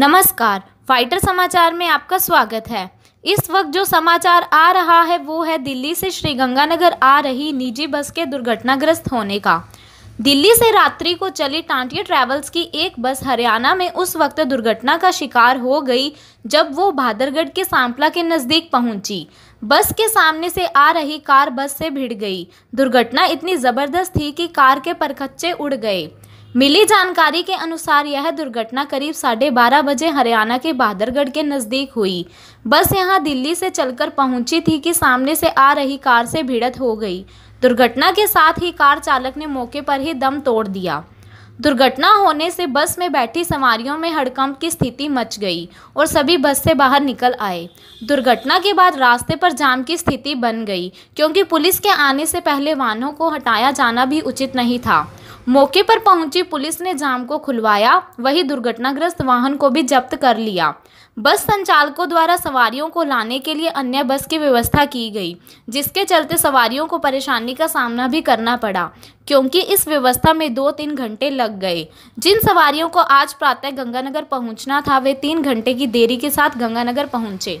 नमस्कार फाइटर समाचार में आपका स्वागत है इस वक्त जो समाचार आ रहा है वो है दिल्ली से श्रीगंगानगर आ रही निजी बस के दुर्घटनाग्रस्त होने का दिल्ली से रात्रि को चली टांटिया ट्रैवल्स की एक बस हरियाणा में उस वक्त दुर्घटना का शिकार हो गई जब वो भादरगढ़ के सांपला के नज़दीक पहुंची बस के सामने से आ रही कार बस से भिड़ गई दुर्घटना इतनी ज़बरदस्त थी कि कार के परखच्चे उड़ गए मिली जानकारी के अनुसार यह दुर्घटना करीब साढ़े बारह बजे हरियाणा के बहादुरगढ़ के नज़दीक हुई बस यहां दिल्ली से चलकर पहुंची थी कि सामने से आ रही कार से भिड़त हो गई दुर्घटना के साथ ही कार चालक ने मौके पर ही दम तोड़ दिया दुर्घटना होने से बस में बैठी सवारियों में हड़कंप की स्थिति मच गई और सभी बस से बाहर निकल आए दुर्घटना के बाद रास्ते पर जाम की स्थिति बन गई क्योंकि पुलिस के आने से पहले वाहनों को हटाया जाना भी उचित नहीं था मौके पर पहुंची पुलिस ने जाम को खुलवाया वही दुर्घटनाग्रस्त वाहन को भी जब्त कर लिया बस संचालकों द्वारा सवारियों को लाने के लिए अन्य बस की व्यवस्था की गई जिसके चलते सवारियों को परेशानी का सामना भी करना पड़ा क्योंकि इस व्यवस्था में दो तीन घंटे लग गए जिन सवारियों को आज प्रातः गंगानगर पहुंचना था वे तीन घंटे की देरी के साथ गंगानगर पहुंचे